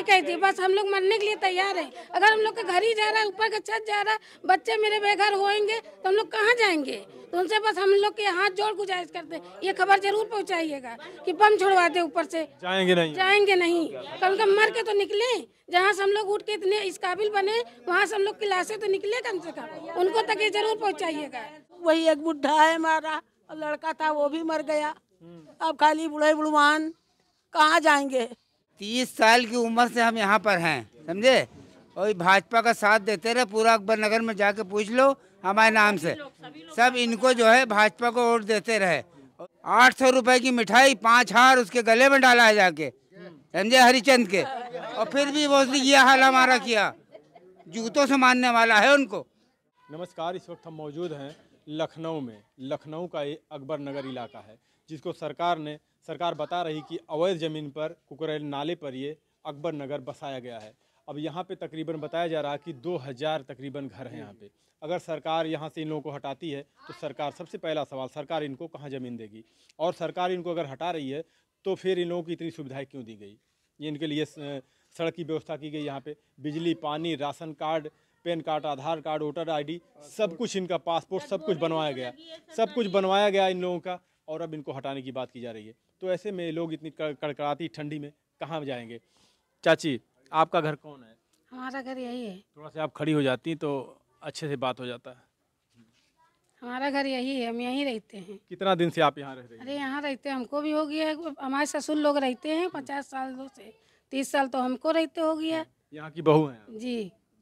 नहीं कहती बस हम लोग मरने के लिए तैयार है अगर हम लोग का घर ही जा रहा है ऊपर का छत जा रहा है बच्चे मेरे बेघर होएंगे तो हम लोग कहाँ जाएंगे तो उनसे बस हम लोग के हाथ जोड़ गुजारिश करते ये खबर जरूर पहुँचाइएगा कि बम छुड़वा ऊपर से जाएंगे नहीं जाएंगे नहीं कम कम मर के तो निकले जहाँ से हम लोग उठ के इतने इस काबिल बने वहाँ से हम लोग की लाशें तो निकले कम से कम उनको तक ये जरूर पहुँचाइएगा वही एक बुढ़ा है हमारा लड़का था वो भी मर गया अब खाली बुढ़े बुढ़वान कहाँ जाएंगे तीस साल की उम्र से हम यहाँ पर हैं समझे और भाजपा का साथ देते रहे पूरा अकबर नगर में जाके पूछ लो हमारे नाम से सब इनको जो है भाजपा को वोट देते रहे आठ सौ रुपए की मिठाई पाँच हार उसके गले में डाला है जाके समझे हरिचंद के और फिर भी वो ये हाल हमारा किया जूतों से मानने वाला है उनको नमस्कार इस वक्त हम मौजूद हैं लखनऊ में लखनऊ का ये अकबर नगर इलाका है जिसको सरकार ने सरकार बता रही कि अवैध ज़मीन पर कुकरेल नाले पर ये अकबर नगर बसाया गया है अब यहाँ पे तकरीबन बताया जा रहा है कि 2000 तकरीबन घर हैं यहाँ पे अगर सरकार यहाँ से इन लोगों को हटाती है तो सरकार सबसे पहला सवाल सरकार इनको कहाँ ज़मीन देगी और सरकार इनको अगर हटा रही है तो फिर इन लोगों की इतनी सुविधाएँ क्यों दी गई ये इनके लिए सड़क की व्यवस्था की गई यहाँ पर बिजली पानी ration card PAN card Aadhaar card voter ID सब कुछ इनका पासपोर्ट सब कुछ बनवाया गया सब कुछ बनवाया गया इन लोगों का और अब इनको हटाने की बात की जा रही है तो ऐसे में लोग इतनी कड़कड़ाती ठंडी में कहाँ जाएंगे चाची आपका घर कौन है हमारा घर यही है थोड़ा सा आप खड़ी हो जाती तो अच्छे से बात हो जाता है हमारा घर यही है हम यहीं रहते हैं कितना दिन से आप यहाँ रह रहे हैं अरे यहाँ रहते हैं हमको भी हो गया है हमारे ससुर लोग रहते हैं पचास साल दो से तीस साल तो हमको रहते हो गया यहाँ की बहू है जी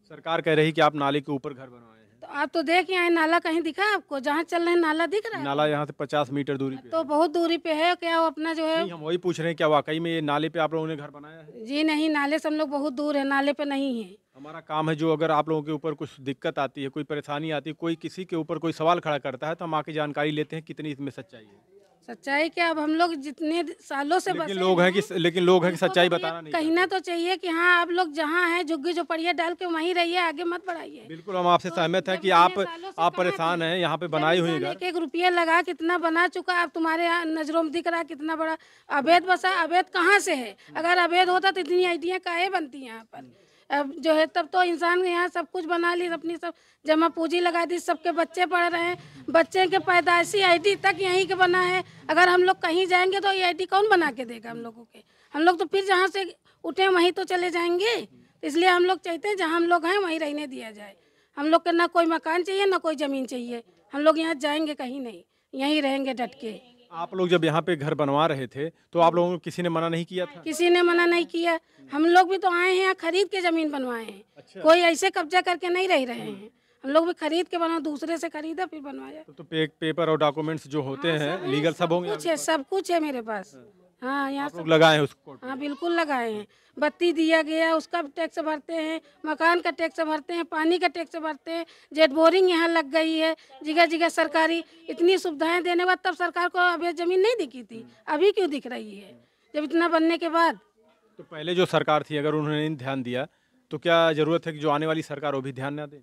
सरकार कह रही कि आप नाले के ऊपर घर बनवाए आप तो देख यहाँ नाला कहीं दिखा आपको जहाँ चल रहे हैं नाला दिख रहा है नाला यहाँ से पचास मीटर दूरी पे तो बहुत दूरी पे है क्या वो अपना जो है हम वही पूछ रहे हैं क्या वाकई में ये नाले पे आप लोगों ने घर बनाया है जी नहीं नाले से हम लोग बहुत दूर है नाले पे नहीं है हमारा काम है जो अगर आप लोगों के ऊपर कुछ दिक्कत आती है कोई परेशानी आती है कोई किसी के ऊपर कोई सवाल खड़ा करता है तो हम आके जानकारी लेते हैं कितनी इसमें सच्चाई है सच्चाई क्या अब हम लोग जितने सालों से लेकिन लोग हैं कि लेकिन लोग हैं कि सच्चाई तो बताना नहीं कहना तो चाहिए कि हाँ आप लोग जहाँ हैं झुग्गी झोपड़िया डाल के वहीं रहिए आगे मत बढ़ाइए बिल्कुल हम आपसे तो सहमत हैं कि आप आप परेशान हैं यहाँ पे बनाई हुई एक एक रुपया लगा कितना बना चुका आप तुम्हारे यहाँ नजरों में दिख रहा कितना बड़ा अवैध बसा अवैध कहाँ से है अगर अवैध होता तो इतनी आइडिया काहे बनती है यहाँ पर अब जो है तब तो इंसान यहाँ सब कुछ बना ली अपनी सब जमा पूंजी लगा दी सबके बच्चे पढ़ रहे हैं बच्चे के पैदाइशी आईडी तक यहीं के बना है अगर हम लोग कहीं जाएंगे तो ये आईडी कौन बना के देगा हम लोगों के हम लोग तो फिर जहाँ से उठे वहीं तो चले जाएंगे तो इसलिए हम लोग चाहते हैं जहाँ हम लोग हैं वहीं रहने दिया जाए हम लोग के ना कोई मकान चाहिए ना कोई ज़मीन चाहिए हम लोग यहाँ जाएंगे कहीं नहीं यहीं रहेंगे डट के आप लोग जब यहाँ पे घर बनवा रहे थे तो आप लोगों को किसी ने मना नहीं किया था किसी ने मना नहीं किया हम लोग भी तो आए हैं यहाँ खरीद के जमीन बनवाए हैं अच्छा। कोई ऐसे कब्जा करके नहीं रह रहे हैं हम लोग भी खरीद के बना दूसरे से खरीदा फिर बनवाया तो, तो पे, पेपर और डॉक्यूमेंट्स जो होते हाँ, हैं लीगल सब होंगे कुछ है सब कुछ है मेरे पास हाँ। हाँ यहाँ सब लगाए उसको हाँ बिल्कुल लगाए हैं बत्ती दिया गया उसका टैक्स भरते हैं मकान का टैक्स भरते हैं पानी का टैक्स भरते हैं जेट बोरिंग यहाँ लग गई है जगह जगह सरकारी इतनी सुविधाएं देने बाद तब सरकार को अभी जमीन नहीं दिखी थी अभी क्यों दिख रही है जब इतना बनने के बाद तो पहले जो सरकार थी अगर उन्होंने ध्यान दिया तो क्या जरूरत है कि जो आने वाली सरकार वो भी ध्यान ना दे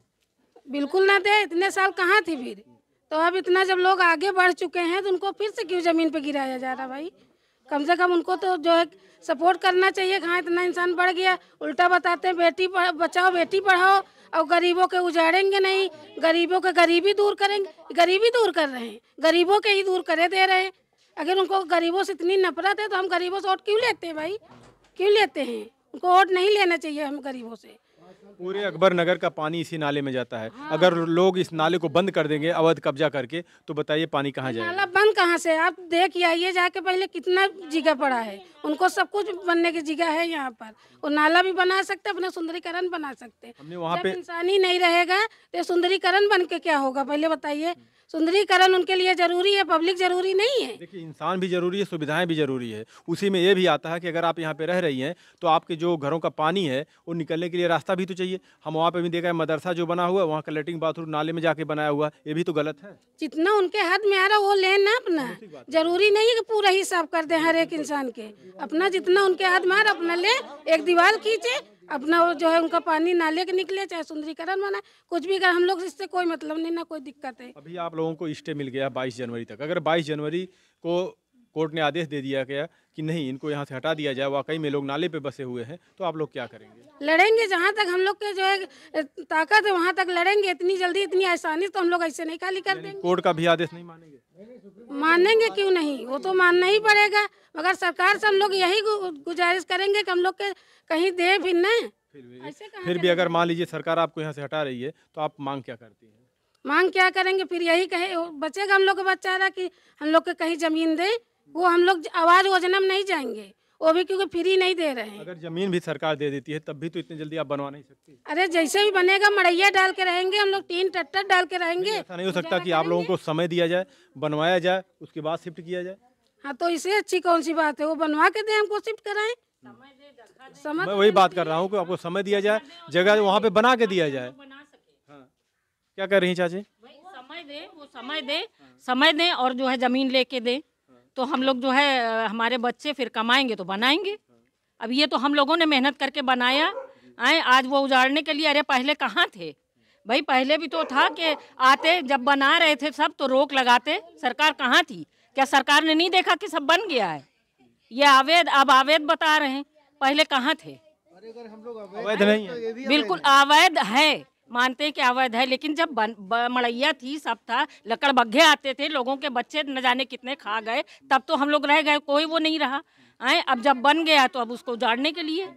बिल्कुल ना दे इतने साल कहाँ थी फिर तो अब इतना जब लोग आगे बढ़ चुके हैं तो उनको फिर से क्यों जमीन पे गिराया जा रहा भाई कम से कम उनको तो जो है सपोर्ट करना चाहिए कहाँ इतना इंसान बढ़ गया उल्टा बताते हैं बेटी बचाओ बेटी पढ़ाओ और गरीबों के उजाड़ेंगे नहीं गरीबों के गरीबी दूर करेंगे गरीबी दूर कर रहे हैं गरीबों के ही दूर करे दे रहे हैं अगर उनको गरीबों से इतनी नफरत है तो हम गरीबों से वोट क्यों लेते हैं भाई क्यों लेते हैं उनको वोट नहीं लेना चाहिए हम गरीबों से पूरे अकबर नगर का पानी इसी नाले में जाता है हाँ। अगर लोग इस नाले को बंद कर देंगे अवध कब्जा करके तो बताइए पानी कहाँ जाएगा नाला बंद कहाँ से आप देख आइए जाके पहले कितना जगह पड़ा है उनको सब कुछ बनने की जगह है यहाँ पर वो नाला भी बना सकते अपना सुंदरीकरण बना सकते हमने वहाँ पे इंसान ही नहीं रहेगा तो सुंदरीकरण बन के क्या होगा पहले बताइए सुंदरीकरण उनके लिए जरूरी है पब्लिक जरूरी नहीं है देखिए इंसान भी जरूरी है सुविधाएं भी जरूरी है उसी में ये भी आता है कि अगर आप यहाँ पे रह रही हैं तो आपके जो घरों का पानी है वो निकलने के लिए रास्ता भी तो चाहिए हम वहाँ पे भी देखा है मदरसा जो बना हुआ है वहाँ का लेटरिन बाथरूम नाले में जाके बनाया हुआ ये भी तो गलत है जितना उनके हाथ में आ रहा वो ले ना अपना जरूरी नहीं है की पूरा ही साफ कर दे हर एक इंसान के अपना जितना उनके हाथ में आ रहा अपना ले एक दीवार खींचे अपना वो जो है उनका पानी नाले के निकले चाहे सुंदरीकरण बनाए कुछ भी कर हम लोग इससे कोई मतलब नहीं ना कोई दिक्कत है अभी आप लोगों को स्टे मिल गया बाईस जनवरी तक अगर बाईस जनवरी को कोर्ट ने आदेश दे दिया गया कि नहीं इनको यहाँ से हटा दिया जाए वाकई में लोग नाले पे बसे हुए हैं तो आप लोग क्या करेंगे लड़ेंगे जहाँ तक हम लोग के जो है ताकत है वहाँ तक लड़ेंगे इतनी जल्दी इतनी आसानी तो हम लोग ऐसे नहीं खाली कर देंगे कोर्ट का भी आदेश नहीं मानेंगे मानेंगे क्यों नहीं वो तो मानना ही पड़ेगा मगर सरकार से हम लोग यही गुजारिश करेंगे कि हम लोग के कहीं दे फिर न फिर भी अगर मान लीजिए सरकार आपको यहाँ से हटा रही है तो आप मांग क्या करती है मांग क्या करेंगे फिर यही कहे बचेगा हम लोग का बच्चा रहा कि हम लोग के कहीं जमीन दे वो हम लोग आवाज योजना में नहीं जाएंगे वो भी क्योंकि फ्री नहीं दे रहे हैं अगर जमीन भी सरकार दे देती है तब भी तो इतनी जल्दी आप बनवा नहीं सकती अरे जैसे भी बनेगा मड़ैया डाल के रहेंगे हम लोग तीन ट्रैक्टर डाल के रहेंगे ऐसा नहीं हो सकता कि आप लोगों को समय दिया जाए बनवाया जाए उसके बाद शिफ्ट किया जाए हाँ तो इससे अच्छी कौन सी बात है वो बनवा के दे हमको शिफ्ट कराए मैं वही बात कर रहा हूँ कि आपको समय दिया जाए जगह वहाँ पे बना के दिया जाए हाँ। क्या कर रही चाची समय दे वो समय दे समय दे और जो है जमीन लेके दे तो हम लोग जो है हमारे बच्चे फिर कमाएंगे तो बनाएंगे अब ये तो हम लोगों ने मेहनत करके बनाया आए आज वो उजाड़ने के लिए अरे पहले कहाँ थे भाई पहले भी तो था कि आते जब बना रहे थे सब तो रोक लगाते सरकार कहाँ थी क्या सरकार ने नहीं देखा कि सब बन गया है ये अवैध अब अवैध बता रहे हैं पहले कहाँ थे अवैध तो नहीं है बिल्कुल अवैध है मानते हैं कि अवैध है लेकिन जब मड़ैया थी सब था लकड़ बग्घे आते थे लोगों के बच्चे न जाने कितने खा गए तब तो हम लोग रह गए कोई वो नहीं रहा आए अब जब बन गया तो अब उसको उजाड़ने के लिए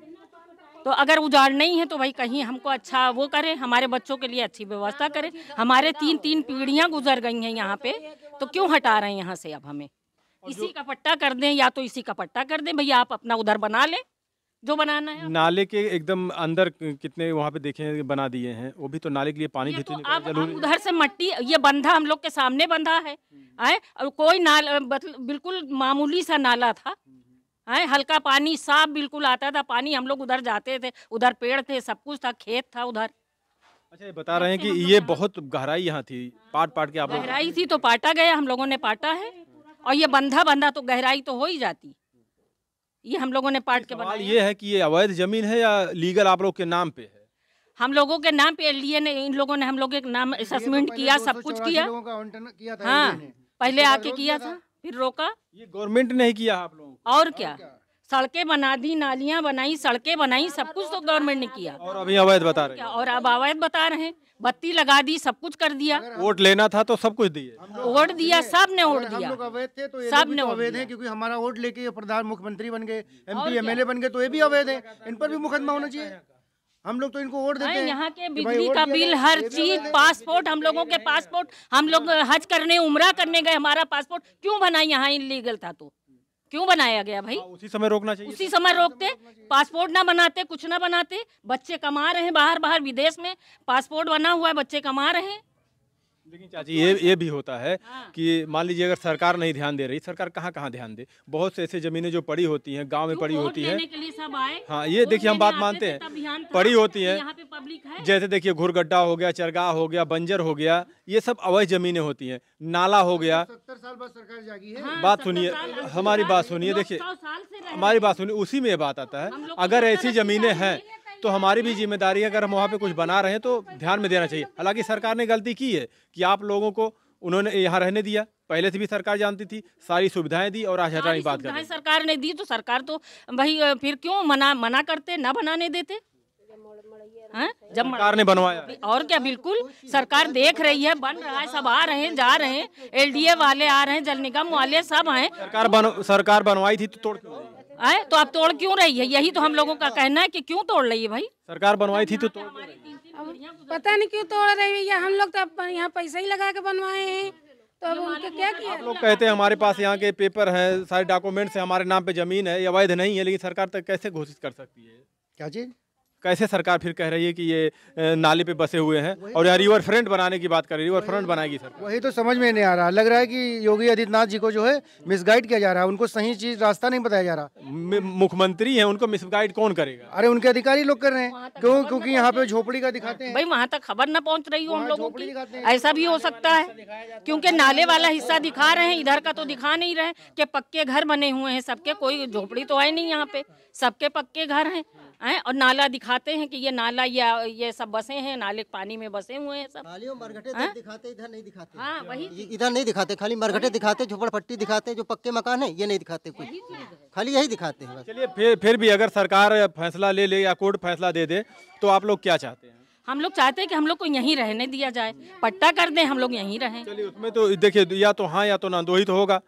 तो अगर उजाड़ नहीं है तो भाई कहीं हमको अच्छा वो करें हमारे बच्चों के लिए अच्छी व्यवस्था करें हमारे तीन तीन पीढ़ियाँ गुजर गई हैं यहाँ पे तो क्यों हटा रहे हैं यहाँ से अब हमें इसी का पट्टा कर दें या तो इसी का पट्टा कर दें भैया आप अपना उधर बना लें जो बनाना है नाले के एकदम अंदर कितने वहाँ पे देखे बना दिए हैं वो भी तो नाले के लिए पानी भी तो आप, उधर से मट्टी ये बंधा हम लोग के सामने बंधा है हम्म। आए और कोई नाल बिल्कुल मामूली सा नाला था हम्म। आए हल्का पानी साफ बिल्कुल आता था पानी हम लोग उधर जाते थे उधर पेड़ थे सब कुछ था खेत था उधर अच्छा ये बता रहे हैं कि ये बहुत गहराई यहाँ थी पाट पाट के आप गहराई थी तो पाटा गया हम लोगों ने पाटा है और ये बंधा बंधा तो गहराई तो हो ही जाती ये हम लोगों ने पार्ट के बताया ये है कि ये अवैध जमीन है या लीगल आप लोग के नाम पे है हम लोगों के नाम पे लिए ने इन लोगों ने हम लोग के नाम असेसमेंट तो किया सब कुछ किया हाँ पहले आके किया था फिर रोका ये गवर्नमेंट ने किया आप लोग और क्या सड़कें बना दी नालियाँ बनाई सड़कें बनाई सब हाँ, कुछ तो गवर्नमेंट तो ने किया और अभी अवैध बता रहे हैं और अब अवैध बता रहे हैं बत्ती लगा दी सब कुछ कर दिया वोट लेना था तो सब कुछ दिए वोट दिया सब ने वोट दिया अवैध थे तो सब ने तो अवैध है क्योंकि हमारा वोट लेके प्रधान मुख्यमंत्री बन गए एमपी एमएलए बन गए तो ये भी अवैध है इन पर भी मुकदमा होना चाहिए हम लोग तो इनको वोट देते हैं यहाँ के बिजली का बिल हर चीज पासपोर्ट हम लोगों के पासपोर्ट हम लोग हज करने उमरा करने गए हमारा पासपोर्ट क्यों बना यहाँ इनलीगल था तो क्यों बनाया गया भाई आ, हाँ, उसी समय रोकना चाहिए उसी समय रोकते पासपोर्ट ना बनाते कुछ ना बनाते बच्चे कमा रहे हैं बाहर बाहर विदेश में पासपोर्ट बना हुआ है बच्चे कमा रहे हैं लेकिन तो चाची ये ये भी होता है हाँ। कि मान लीजिए अगर सरकार नहीं ध्यान दे रही सरकार कहाँ कहाँ ध्यान दे बहुत से ऐसे जमीनें जो पड़ी होती हैं गांव में हाँ, पड़ी होती है हाँ ये देखिए हम बात मानते हैं पड़ी होती है जैसे देखिए घुरगड्ढा हो गया चरगाह हो गया बंजर हो गया ये सब अवैध जमीनें होती हैं नाला हो गया बात सुनिए हमारी बात सुनिए देखिए हमारी बात सुनिए उसी में बात आता है अगर तो ऐसी जमीनें हैं तो हमारी भी जिम्मेदारी है अगर हम वहाँ पे कुछ बना रहे हैं तो ध्यान में देना चाहिए हालांकि सरकार ने गलती की है कि आप लोगों को उन्होंने यहाँ रहने दिया पहले से भी सरकार जानती थी सारी सुविधाएं दी और आज हटाने की बात कर सरकार ने दी तो सरकार तो भाई फिर क्यों मना मना करते ना बनाने देते है? हाँ? जब सरकार ने बनवाया और क्या बिल्कुल सरकार देख रही है बन रहा है सब आ रहे हैं जा रहे हैं एलडीए वाले आ रहे हैं जल निगम वाले सब आए सरकार बन सरकार बनवाई थी तो तोड़ क्यों आए तो आप तोड़ क्यों रही है यही तो हम लोगों का कहना है कि क्यों तोड़ रही है भाई सरकार बनवाई थी तो तोड़ पता नहीं क्यों तोड़ रही है हम लोग तो यहाँ पैसा ही लगा के बनवाए हैं तो अब उनके क्या किया आप लोग कहते हैं हमारे पास यहाँ के पेपर हैं सारे डॉक्यूमेंट्स हैं हमारे नाम पे जमीन है अवैध नहीं है लेकिन सरकार तक कैसे घोषित कर सकती है क्या चीज़ कैसे सरकार फिर कह रही है कि ये नाले पे बसे हुए हैं और यार तो- रिवर फ्रंट बनाने की बात कर रही है रिवर फ्रंट बनाएगी सर वही तो समझ में नहीं आ रहा लग रहा है कि योगी आदित्यनाथ जी को जो है मिसगाइड किया जा रहा है उनको सही चीज रास्ता नहीं बताया जा रहा मुख्यमंत्री है उनको मिसगाइड कौन करेगा अरे उनके अधिकारी लोग कर रहे हैं क्यों क्योंकि यहाँ पे झोपड़ी का दिखाते हैं भाई वहाँ तक खबर न पहुँच रही हूँ हम लोग ऐसा भी हो सकता है क्योंकि नाले वाला हिस्सा दिखा रहे हैं इधर का तो दिखा नहीं रहे के पक्के घर बने हुए हैं सबके कोई झोपड़ी तो है नहीं यहाँ पे सबके पक्के घर है और नाला दिखा दिखाते हैं कि ये नाला या ये सब बसे हैं नाले पानी में बसे हुए हैं सब खाली मरघटे हाँ? दिखाते इधर नहीं दिखाते हाँ वही इधर नहीं दिखाते खाली मरघटे दिखाते झोपड़पट्टी दिखाते जो पक्के मकान है ये नहीं दिखाते कुछ खाली यही दिखाते हैं चलिए फिर फिर भी अगर सरकार फैसला ले ले या कोर्ट फैसला दे दे तो आप लोग क्या चाहते हैं हम लोग चाहते हैं कि हम लोग को यहीं रहने दिया जाए पट्टा कर दें हम लोग यहीं रहें चलिए उसमें तो देखिए या तो हाँ या तो ना दो ही तो होगा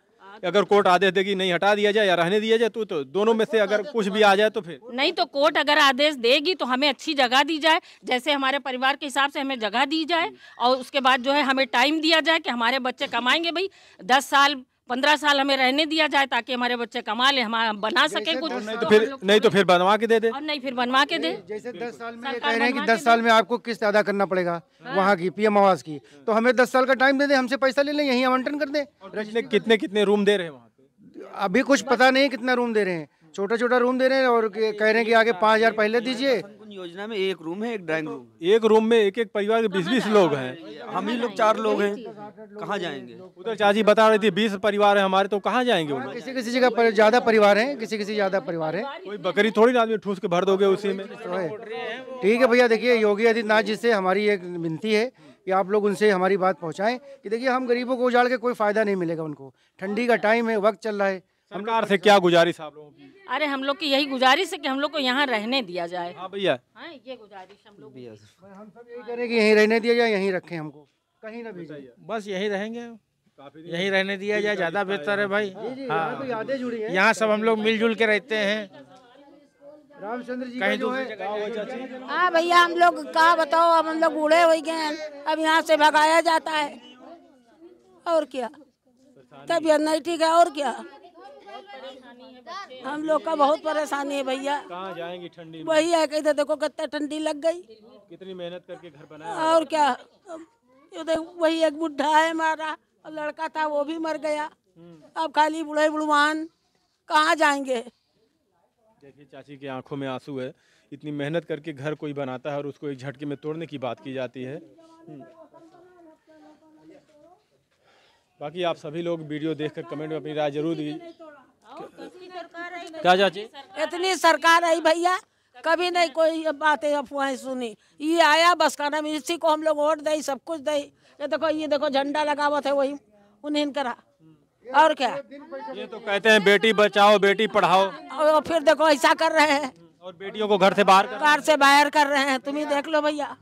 अगर कोर्ट आदेश देगी नहीं हटा दिया जाए या रहने दिया जाए तो, तो दोनों में से अगर कुछ भी आ जाए तो फिर नहीं तो कोर्ट अगर आदेश देगी तो हमें अच्छी जगह दी जाए जैसे हमारे परिवार के हिसाब से हमें जगह दी जाए और उसके बाद जो है हमें टाइम दिया जाए कि हमारे बच्चे कमाएंगे भाई दस साल पंद्रह साल हमें रहने दिया जाए ताकि हमारे बच्चे कमा ले हमारा बना सके तो कुछ नहीं तो फिर नहीं तो फिर बनवा के दे दे और नहीं फिर बनवा के दे जैसे दस साल में कह रहे हैं कि दस साल में आपको किस्त अदा करना पड़ेगा हाँ। वहाँ की पीएम आवास की तो हमें दस साल का टाइम दे दे हमसे पैसा ले लें यही आवंटन कर दे कितने कितने रूम दे रहे हैं अभी कुछ पता नहीं कितना रूम दे रहे हैं छोटा छोटा रूम दे रहे हैं और कह रहे हैं कि आगे पाँच हजार पहले दीजिए योजना में एक रूम है एक ड्राइंग रूम एक रूम में एक एक परिवार के बीस बीस लोग हैं हम ही लोग चार लोग हैं कहाँ जाएंगे उधर चाची बता रही थी बीस परिवार है हमारे तो कहाँ जाएंगे किसी किसी जगह ज्यादा परिवार है किसी किसी ज्यादा परिवार है कोई बकरी थोड़ी ना आदमी ठूस के भर दोगे उसी में तो ठीक है भैया देखिए योगी आदित्यनाथ जी से हमारी एक विनती है कि आप लोग उनसे हमारी बात पहुँचाएं कि देखिए हम गरीबों को उजाड़ के कोई फ़ायदा नहीं मिलेगा उनको ठंडी का टाइम हाँ। है वक्त चल रहा है सरकार से क्या गुजारिश आप लोगों की अरे हम लोग की यही गुजारिश है कि हम लोग को यहाँ रहने दिया जाए हाँ भैया हाँ, ये गुजारिश हम लोग हम सब यही करें कि यहीं रहने दिया जाए यहीं रखें हमको कहीं ना भेजिए बस यहीं रहेंगे यही रहने दिया जाए ज्यादा बेहतर है भाई हाँ। तो यादें जुड़ी हैं यहाँ सब हम लोग मिलजुल के रहते हैं रामचंद्र जी कहीं दूसरी हाँ भैया हम लोग कहा बताओ अब हम लोग बूढ़े हो गए हैं अब यहाँ से भगाया जाता है और क्या तबियत नहीं ठीक है और क्या हम लोग का बहुत परेशानी है भैया कहाँ जाएंगी ठंडी वही है कहते तो देखो कितना ठंडी लग गई कितनी मेहनत करके घर बनाया और क्या वही एक बुढ़ा है हमारा लड़का था वो भी मर गया हम्म। अब खाली बुढ़े बुढ़वान कहाँ जाएंगे देखिए चाची की आंखों में आंसू है इतनी मेहनत करके घर कोई बनाता है और उसको एक झटके में तोड़ने की बात की जाती है हम्म। बाकी आप सभी लोग वीडियो देखकर कमेंट में अपनी राय जरूर दी क्या चाची इतनी सरकार आई भैया कभी नहीं कोई बातें अफवाहें सुनी ये आया बस का नाम इसी को हम लोग वोट दई सब कुछ दई ये देखो ये देखो झंडा लगावत है वही उन्हें करा और क्या ये तो कहते हैं बेटी बचाओ बेटी पढ़ाओ और फिर देखो ऐसा कर रहे हैं और बेटियों को घर से बाहर घर से बाहर कर रहे हैं तुम ही देख लो भैया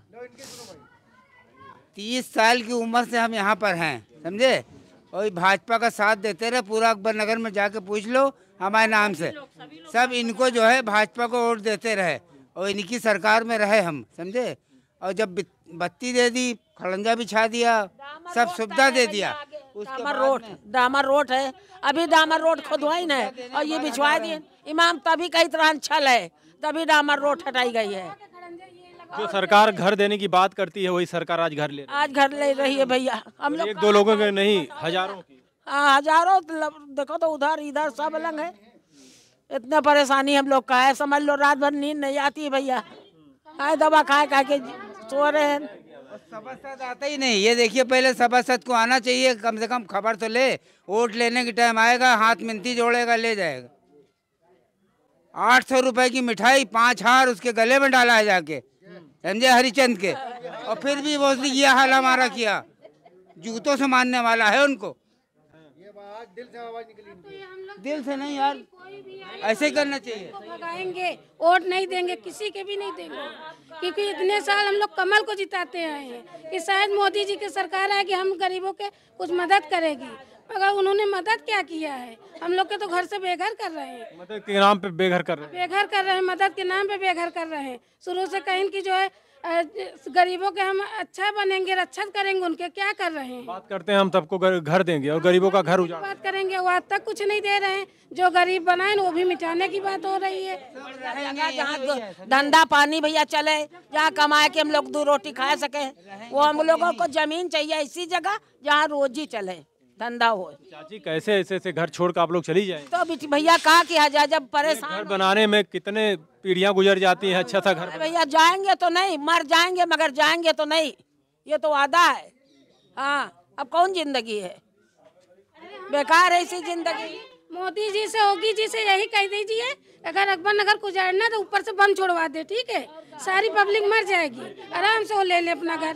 तीस साल की उम्र से हम यहाँ पर हैं समझे और भाजपा का साथ देते रहे पूरा अकबर नगर में जाके पूछ लो हमारे नाम से सब इनको जो है भाजपा को वोट देते रहे और इनकी सरकार में रहे हम समझे और जब बत्ती दे दी खड़ंजा बिछा दिया सब सुविधा दे दिया दामर रोड दामर रोड है अभी दामर रोड खुदवाई है और ये बिछवा दिए इमाम तभी कई तरह छल है तभी डामर रोड हटाई गई है जो सरकार घर देने की बात करती है वही सरकार आज घर ले रही है। आज घर ले रही है भैया हम तो लोग एक दो लोगों के नहीं हजारों की हाँ हजारों मतलब, देखो तो उधर इधर सब अलग है इतना परेशानी हम लोग का है समझ लो रात भर नींद नहीं आती है भैया आए दवा खाए खा के सो रहे हैं सभासद आता ही नहीं ये देखिए पहले सभासद को आना चाहिए कम से कम खबर तो ले वोट लेने के टाइम आएगा हाथ मिनती जोड़ेगा ले जाएगा आठ सौ रुपए की मिठाई पाँच हार उसके गले में डाला है जाके समझे हरिचंद के और फिर भी वो यह हाल हमारा किया जूतों से मानने वाला है उनको दिल से आवाज निकली दिल से नहीं यार ऐसे करना चाहिए भगाएंगे वोट नहीं देंगे किसी के भी नहीं देंगे क्योंकि इतने साल हम लोग कमल को जिताते आए हैं कि शायद मोदी जी की सरकार आएगी हम गरीबों के कुछ मदद करेगी मगर उन्होंने मदद क्या किया है हम लोग के तो घर से बेघर कर रहे हैं मदद के नाम पे बेघर कर रहे हैं बेघर कर रहे हैं मदद के नाम पे बेघर कर रहे हैं शुरू से कहीं की जो है गरीबों के हम अच्छा बनेंगे रक्षा अच्छा करेंगे उनके क्या कर रहे हैं बात करते हैं हम सबको घर देंगे और गरीबों का घर उजाड़ बात करेंगे वो आज तक कुछ नहीं दे रहे हैं जो गरीब बनाए वो भी मिटाने की बात हो रही है जहाँ धंधा पानी भैया चले जहाँ कमाए के हम लोग दो रोटी खा सके वो हम लोगों को जमीन चाहिए इसी जगह जहाँ रोजी चले धंधा हो चाची कैसे ऐसे ऐसे घर छोड़ कर आप लोग चली जाए तो भैया कहा कि हजार जब परेशान घर बनाने में कितने पीढ़ियाँ गुजर जाती है अच्छा सा घर भैया जाएंगे तो नहीं मर जाएंगे मगर जाएंगे तो नहीं ये तो वादा है हाँ अब कौन जिंदगी है बेकार ऐसी जिंदगी मोदी जी से होगी जी से यही कह दीजिए अगर अकबर नगर ना तो ऊपर से बंद छोड़वा दे ठीक है सारी पब्लिक मर जाएगी आराम से वो ले ले अपना घर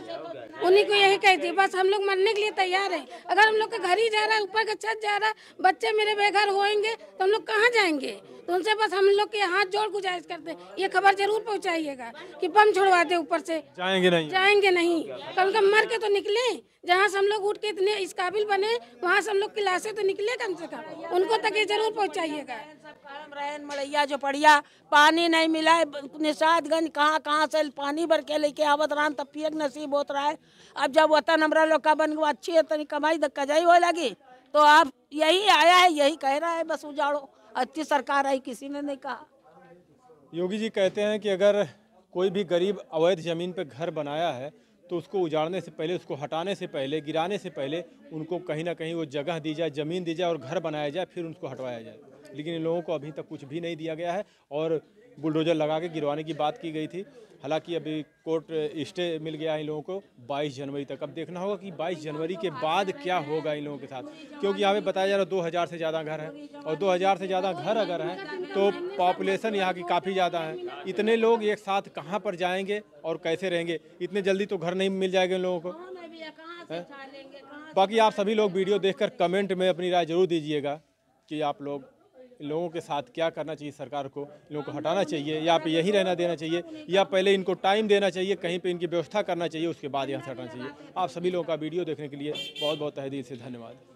उन्हीं को यही कहती है बस हम लोग मरने के लिए तैयार हैं अगर हम लोग का घर ही जा रहा है ऊपर का छत जा रहा है बच्चे मेरे बेघर होएंगे तो हम लोग कहाँ जाएंगे तो उनसे बस हम लोग के हाथ जोड़ गुजारिश करते हैं ये खबर जरूर पहुँचाइएगा कि बम छोड़वा दे ऊपर से जाएंगे नहीं जाएंगे नहीं कम कम मर के तो निकले जहाँ से हम लोग उठ के इतने इस काबिल बने वहाँ से हम लोग की लाशें तो निकले कम से कम उनको तक ये जरूर पहुँचाइएगा फार्म रहन मड़ैया जो पड़िया पानी नहीं मिला है निषादगंज कहाँ कहाँ से पानी भर के लेके आवत रहा तब पियक नसीब होत रहा है अब जब वतन हमारा लोग का बन गया अच्छी तनी कमाई कजाई हो लगी तो आप यही आया है यही कह रहा है बस उजाड़ो अच्छी सरकार आई किसी ने नहीं कहा योगी जी कहते हैं कि अगर कोई भी गरीब अवैध ज़मीन पर घर बनाया है तो उसको उजाड़ने से पहले उसको हटाने से पहले गिराने से पहले उनको कहीं ना कहीं वो जगह दी जाए ज़मीन दी जाए और घर बनाया जाए फिर उनको हटवाया जाए लेकिन इन लोगों को अभी तक कुछ भी नहीं दिया गया है और बुलडोजर लगा के गिरवाने की बात की गई थी हालांकि अभी कोर्ट स्टे मिल गया इन लोगों को 22 जनवरी तक अब देखना होगा कि 22 जनवरी के बाद क्या होगा इन लोगों के साथ क्योंकि यहाँ पे बताया जा रहा है दो हज़ार से ज़्यादा घर हैं और 2000 से ज़्यादा घर अगर हैं तो पॉपुलेशन यहाँ की काफ़ी ज़्यादा है इतने लोग एक साथ कहाँ पर जाएंगे और कैसे रहेंगे इतने जल्दी तो घर नहीं मिल जाएगा इन लोगों को बाकी आप सभी लोग वीडियो देख कमेंट में अपनी राय जरूर दीजिएगा कि आप लोग लोगों के साथ क्या करना चाहिए सरकार को लोगों को हटाना चाहिए या पे यही रहना देना चाहिए या पहले इनको टाइम देना चाहिए कहीं पे इनकी व्यवस्था करना चाहिए उसके बाद यहाँ से हटाना चाहिए आप सभी लोगों का वीडियो देखने के लिए बहुत बहुत तहदील से धन्यवाद